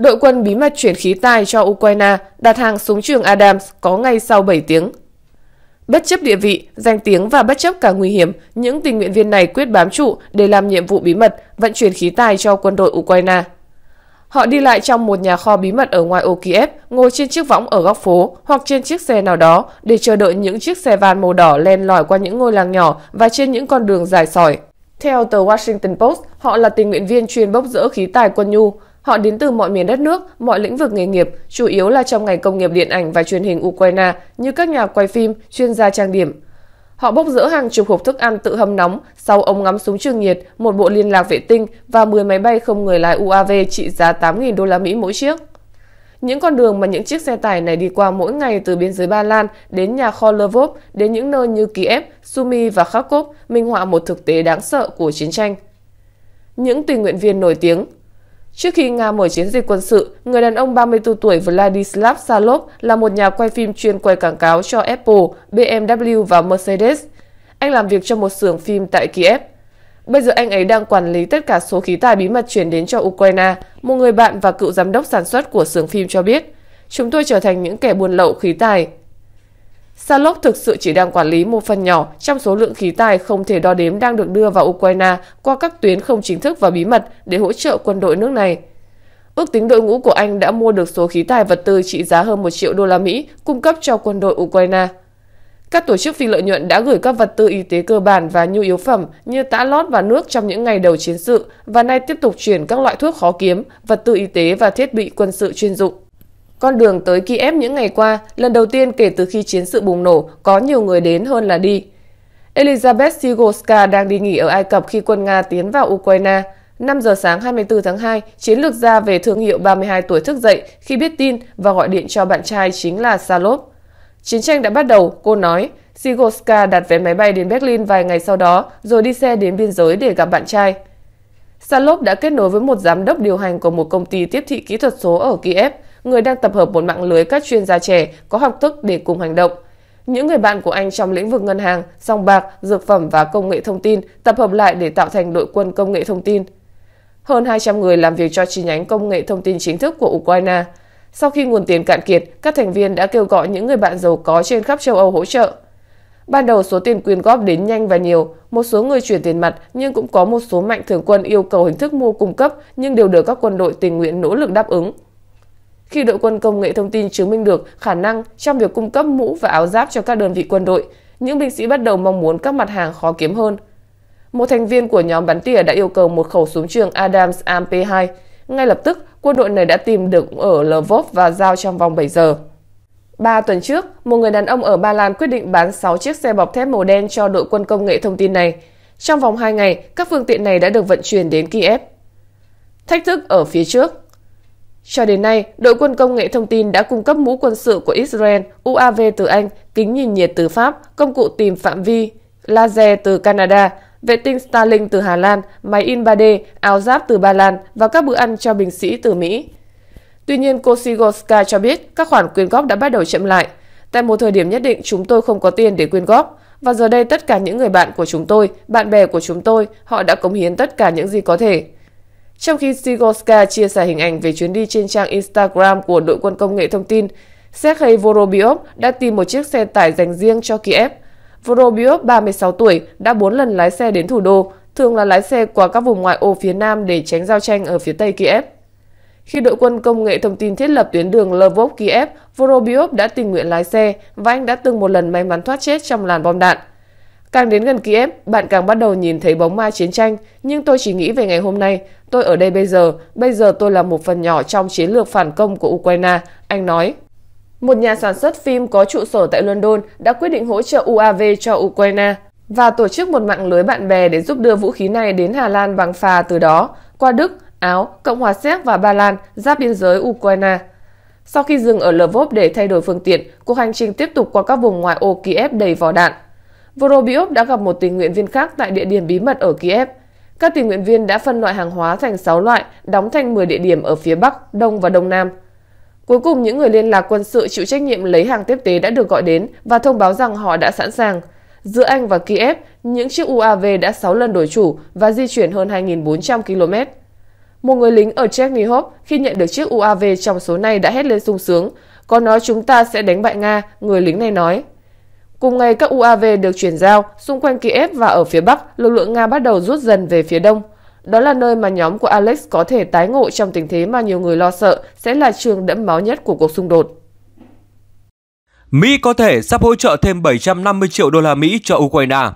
đội quân bí mật chuyển khí tài cho Ukraine đặt hàng súng trường Adams có ngay sau 7 tiếng. Bất chấp địa vị, danh tiếng và bất chấp cả nguy hiểm, những tình nguyện viên này quyết bám trụ để làm nhiệm vụ bí mật vận chuyển khí tài cho quân đội Ukraine. Họ đi lại trong một nhà kho bí mật ở ngoài ô Kiev, ngồi trên chiếc võng ở góc phố hoặc trên chiếc xe nào đó để chờ đợi những chiếc xe van màu đỏ len lỏi qua những ngôi làng nhỏ và trên những con đường dài sỏi. Theo tờ Washington Post, họ là tình nguyện viên chuyên bốc rỡ khí tài quân nhu. Họ đến từ mọi miền đất nước, mọi lĩnh vực nghề nghiệp, chủ yếu là trong ngành công nghiệp điện ảnh và truyền hình Ukraine như các nhà quay phim, chuyên gia trang điểm. Họ bốc rỡ hàng chục hộp thức ăn tự hâm nóng, sau ống ngắm súng trường nhiệt, một bộ liên lạc vệ tinh và 10 máy bay không người lái UAV trị giá 8.000 đô la Mỹ mỗi chiếc. Những con đường mà những chiếc xe tải này đi qua mỗi ngày từ biên giới Ba Lan đến nhà kho Lvov, đến những nơi như Kiev, Sumy và Kharkov minh họa một thực tế đáng sợ của chiến tranh. Những tình nguyện viên nổi tiếng Trước khi Nga mở chiến dịch quân sự, người đàn ông 34 tuổi Vladislav Salov là một nhà quay phim chuyên quay quảng cáo cho Apple, BMW và Mercedes. Anh làm việc cho một xưởng phim tại Kiev. Bây giờ anh ấy đang quản lý tất cả số khí tài bí mật chuyển đến cho Ukraine, một người bạn và cựu giám đốc sản xuất của xưởng phim cho biết. Chúng tôi trở thành những kẻ buôn lậu khí tài, Salov thực sự chỉ đang quản lý một phần nhỏ trong số lượng khí tài không thể đo đếm đang được đưa vào Ukraine qua các tuyến không chính thức và bí mật để hỗ trợ quân đội nước này. Ước tính đội ngũ của Anh đã mua được số khí tài vật tư trị giá hơn 1 triệu đô la Mỹ cung cấp cho quân đội Ukraine. Các tổ chức phi lợi nhuận đã gửi các vật tư y tế cơ bản và nhu yếu phẩm như tã lót và nước trong những ngày đầu chiến sự và nay tiếp tục chuyển các loại thuốc khó kiếm, vật tư y tế và thiết bị quân sự chuyên dụng. Con đường tới Kiev những ngày qua, lần đầu tiên kể từ khi chiến sự bùng nổ, có nhiều người đến hơn là đi. Elizabeth Sigorska đang đi nghỉ ở Ai Cập khi quân Nga tiến vào Ukraine. 5 giờ sáng 24 tháng 2, chiến lược gia về thương hiệu 32 tuổi thức dậy khi biết tin và gọi điện cho bạn trai chính là Salop. Chiến tranh đã bắt đầu, cô nói. Sigorska đặt vé máy bay đến Berlin vài ngày sau đó, rồi đi xe đến biên giới để gặp bạn trai. Salop đã kết nối với một giám đốc điều hành của một công ty tiếp thị kỹ thuật số ở Kiev – người đang tập hợp một mạng lưới các chuyên gia trẻ có học thức để cùng hành động. Những người bạn của anh trong lĩnh vực ngân hàng, song bạc, dược phẩm và công nghệ thông tin tập hợp lại để tạo thành đội quân công nghệ thông tin. Hơn 200 người làm việc cho chi nhánh công nghệ thông tin chính thức của Ukraine. Sau khi nguồn tiền cạn kiệt, các thành viên đã kêu gọi những người bạn giàu có trên khắp châu Âu hỗ trợ. Ban đầu số tiền quyên góp đến nhanh và nhiều, một số người chuyển tiền mặt nhưng cũng có một số mạnh thường quân yêu cầu hình thức mua cung cấp nhưng đều được các quân đội tình nguyện nỗ lực đáp ứng khi đội quân công nghệ thông tin chứng minh được khả năng trong việc cung cấp mũ và áo giáp cho các đơn vị quân đội, những binh sĩ bắt đầu mong muốn các mặt hàng khó kiếm hơn. Một thành viên của nhóm bắn tỉa đã yêu cầu một khẩu súng trường Adams MP2. Ngay lập tức, quân đội này đã tìm được ở Lvov và giao trong vòng 7 giờ. Ba tuần trước, một người đàn ông ở Ba Lan quyết định bán 6 chiếc xe bọc thép màu đen cho đội quân công nghệ thông tin này. Trong vòng 2 ngày, các phương tiện này đã được vận chuyển đến Kiev. Thách thức ở phía trước cho đến nay, đội quân công nghệ thông tin đã cung cấp mũ quân sự của Israel, UAV từ Anh, kính nhìn nhiệt từ Pháp, công cụ tìm phạm vi, laser từ Canada, vệ tinh Starlink từ Hà Lan, máy in 3D, áo giáp từ Ba Lan và các bữa ăn cho binh sĩ từ Mỹ. Tuy nhiên, cô cho biết các khoản quyên góp đã bắt đầu chậm lại. Tại một thời điểm nhất định, chúng tôi không có tiền để quyên góp. Và giờ đây tất cả những người bạn của chúng tôi, bạn bè của chúng tôi, họ đã cống hiến tất cả những gì có thể. Trong khi Sigorska chia sẻ hình ảnh về chuyến đi trên trang Instagram của đội quân công nghệ thông tin, Sergei Vorobyov đã tìm một chiếc xe tải dành riêng cho Kiev. Vorobyov, 36 tuổi, đã 4 lần lái xe đến thủ đô, thường là lái xe qua các vùng ngoại ô phía Nam để tránh giao tranh ở phía Tây Kiev. Khi đội quân công nghệ thông tin thiết lập tuyến đường Lvov-Kiev, Vorobyov đã tình nguyện lái xe và anh đã từng một lần may mắn thoát chết trong làn bom đạn. Càng đến gần Kiev, bạn càng bắt đầu nhìn thấy bóng ma chiến tranh, nhưng tôi chỉ nghĩ về ngày hôm nay. Tôi ở đây bây giờ, bây giờ tôi là một phần nhỏ trong chiến lược phản công của Ukraine, anh nói. Một nhà sản xuất phim có trụ sở tại London đã quyết định hỗ trợ UAV cho Ukraine và tổ chức một mạng lưới bạn bè để giúp đưa vũ khí này đến Hà Lan bằng phà từ đó, qua Đức, Áo, Cộng hòa Séc và Ba Lan giáp biên giới Ukraine. Sau khi dừng ở Lvov để thay đổi phương tiện, cuộc hành trình tiếp tục qua các vùng ngoại ô Kiev đầy vỏ đạn. Vorobyov đã gặp một tình nguyện viên khác tại địa điểm bí mật ở Kiev. Các tình nguyện viên đã phân loại hàng hóa thành 6 loại, đóng thành 10 địa điểm ở phía Bắc, Đông và Đông Nam. Cuối cùng, những người liên lạc quân sự chịu trách nhiệm lấy hàng tiếp tế đã được gọi đến và thông báo rằng họ đã sẵn sàng. Giữa Anh và Kiev, những chiếc UAV đã 6 lần đổi chủ và di chuyển hơn 2.400 km. Một người lính ở Chernihov khi nhận được chiếc UAV trong số này đã hét lên sung sướng. Có nói chúng ta sẽ đánh bại Nga, người lính này nói. Cùng ngày, các UAV được chuyển giao, xung quanh Kiev và ở phía Bắc, lực lượng Nga bắt đầu rút dần về phía Đông. Đó là nơi mà nhóm của Alex có thể tái ngộ trong tình thế mà nhiều người lo sợ sẽ là trường đẫm máu nhất của cuộc xung đột. Mỹ có thể sắp hỗ trợ thêm 750 triệu đô la Mỹ cho Ukraine.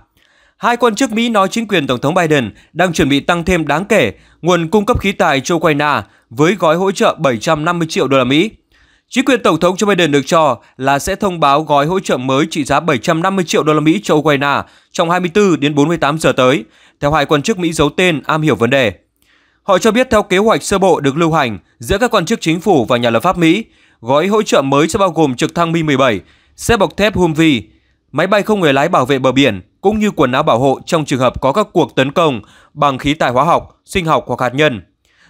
Hai quan chức Mỹ nói chính quyền Tổng thống Biden đang chuẩn bị tăng thêm đáng kể nguồn cung cấp khí tài cho Ukraine với gói hỗ trợ 750 triệu đô la Mỹ. Chính quyền Tổng thống Joe Biden được cho là sẽ thông báo gói hỗ trợ mới trị giá 750 triệu đô la Mỹ cho Ukraine trong 24 đến 48 giờ tới, theo hai quan chức Mỹ giấu tên am hiểu vấn đề. Họ cho biết theo kế hoạch sơ bộ được lưu hành giữa các quan chức chính phủ và nhà lập pháp Mỹ, gói hỗ trợ mới sẽ bao gồm trực thăng Mi-17, xe bọc thép Humvee, máy bay không người lái bảo vệ bờ biển cũng như quần áo bảo hộ trong trường hợp có các cuộc tấn công bằng khí tài hóa học, sinh học hoặc hạt nhân.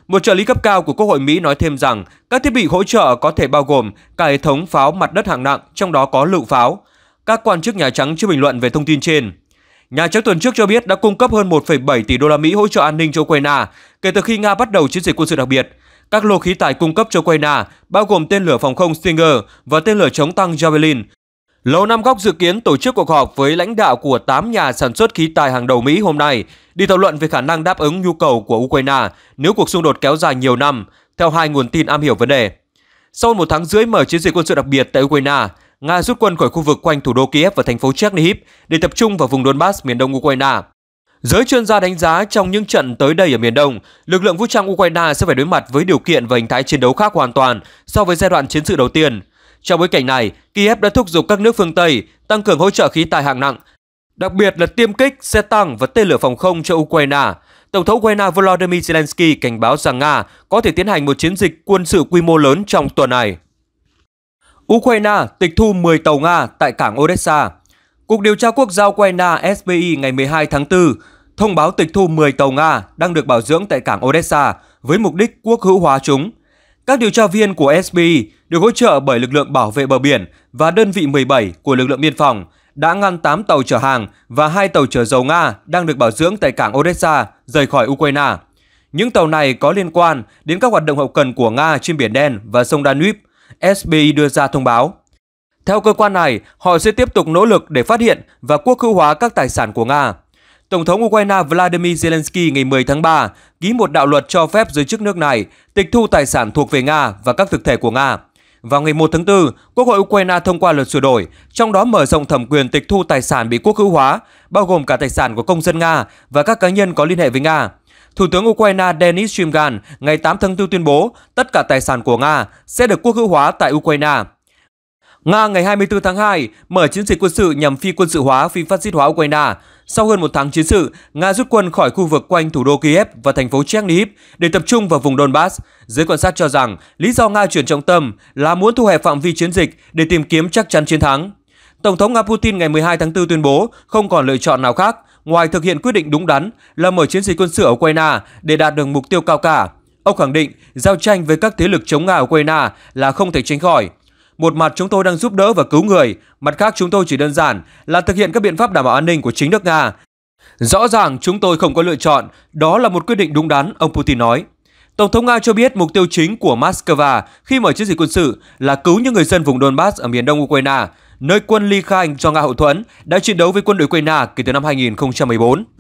Một trợ lý cấp cao của Quốc hội Mỹ nói thêm rằng các thiết bị hỗ trợ có thể bao gồm cả hệ thống pháo mặt đất hạng nặng, trong đó có lựu pháo. Các quan chức Nhà Trắng chưa bình luận về thông tin trên. Nhà Trắng tuần trước cho biết đã cung cấp hơn 1,7 tỷ đô la Mỹ hỗ trợ an ninh cho Ukraine kể từ khi Nga bắt đầu chiến dịch quân sự đặc biệt. Các lô khí tài cung cấp cho Ukraine bao gồm tên lửa phòng không Stinger và tên lửa chống tăng Javelin Lầu Năm Góc dự kiến tổ chức cuộc họp với lãnh đạo của 8 nhà sản xuất khí tài hàng đầu Mỹ hôm nay để thảo luận về khả năng đáp ứng nhu cầu của Ukraine nếu cuộc xung đột kéo dài nhiều năm, theo hai nguồn tin am hiểu vấn đề. Sau một tháng rưỡi mở chiến dịch quân sự đặc biệt tại Ukraine, Nga rút quân khỏi khu vực quanh thủ đô Kiev và thành phố Chernihiv để tập trung vào vùng Donbass miền đông Ukraine. Giới chuyên gia đánh giá trong những trận tới đây ở miền Đông, lực lượng vũ trang Ukraine sẽ phải đối mặt với điều kiện và hình thái chiến đấu khác hoàn toàn so với giai đoạn chiến sự đầu tiên – trong bối cảnh này, Kiev đã thúc giục các nước phương Tây tăng cường hỗ trợ khí tài hạng nặng, đặc biệt là tiêm kích, xe tăng và tên lửa phòng không cho Ukraine. Tổng thống Ukraine Volodymyr Zelensky cảnh báo rằng Nga có thể tiến hành một chiến dịch quân sự quy mô lớn trong tuần này. Ukraine tịch thu 10 tàu Nga tại cảng Odessa Cục điều tra quốc gia Ukraine SBI ngày 12 tháng 4 thông báo tịch thu 10 tàu Nga đang được bảo dưỡng tại cảng Odessa với mục đích quốc hữu hóa chúng – các điều tra viên của SBI được hỗ trợ bởi lực lượng bảo vệ bờ biển và đơn vị 17 của lực lượng biên phòng đã ngăn 8 tàu chở hàng và 2 tàu chở dầu Nga đang được bảo dưỡng tại cảng Odessa rời khỏi Ukraine. Những tàu này có liên quan đến các hoạt động hậu cần của Nga trên Biển Đen và sông Danube, SBI đưa ra thông báo. Theo cơ quan này, họ sẽ tiếp tục nỗ lực để phát hiện và quốc hữu hóa các tài sản của Nga. Tổng thống Ukraine Vladimir Zelensky ngày 10 tháng 3 ký một đạo luật cho phép giới chức nước này tịch thu tài sản thuộc về Nga và các thực thể của Nga. Vào ngày 1 tháng 4, Quốc hội Ukraine thông qua luật sửa đổi, trong đó mở rộng thẩm quyền tịch thu tài sản bị quốc hữu hóa, bao gồm cả tài sản của công dân Nga và các cá nhân có liên hệ với Nga. Thủ tướng Ukraine Denis Shimgan ngày 8 tháng 4 tuyên bố tất cả tài sản của Nga sẽ được quốc hữu hóa tại Ukraine. Nga ngày 24 tháng 2 mở chiến dịch quân sự nhằm phi quân sự hóa phi phát xít hóa Ukraine. Sau hơn một tháng chiến sự, Nga rút quân khỏi khu vực quanh thủ đô Kiev và thành phố Chernihiv để tập trung vào vùng Donbass. Giới quan sát cho rằng lý do Nga chuyển trọng tâm là muốn thu hẹp phạm vi chiến dịch để tìm kiếm chắc chắn chiến thắng. Tổng thống Nga Putin ngày 12 tháng 4 tuyên bố không còn lựa chọn nào khác ngoài thực hiện quyết định đúng đắn là mở chiến dịch quân sự ở Ukraine để đạt được mục tiêu cao cả. Ông khẳng định giao tranh với các thế lực chống Nga ở Ukraine là không thể tránh khỏi. Một mặt chúng tôi đang giúp đỡ và cứu người, mặt khác chúng tôi chỉ đơn giản là thực hiện các biện pháp đảm bảo an ninh của chính nước Nga. Rõ ràng chúng tôi không có lựa chọn, đó là một quyết định đúng đắn, ông Putin nói. Tổng thống Nga cho biết mục tiêu chính của Moscow khi mở chiến dịch quân sự là cứu những người dân vùng Donbass ở miền đông Ukraine, nơi quân ly khai do Nga hậu thuẫn đã chiến đấu với quân đội Ukraine kể từ năm 2014.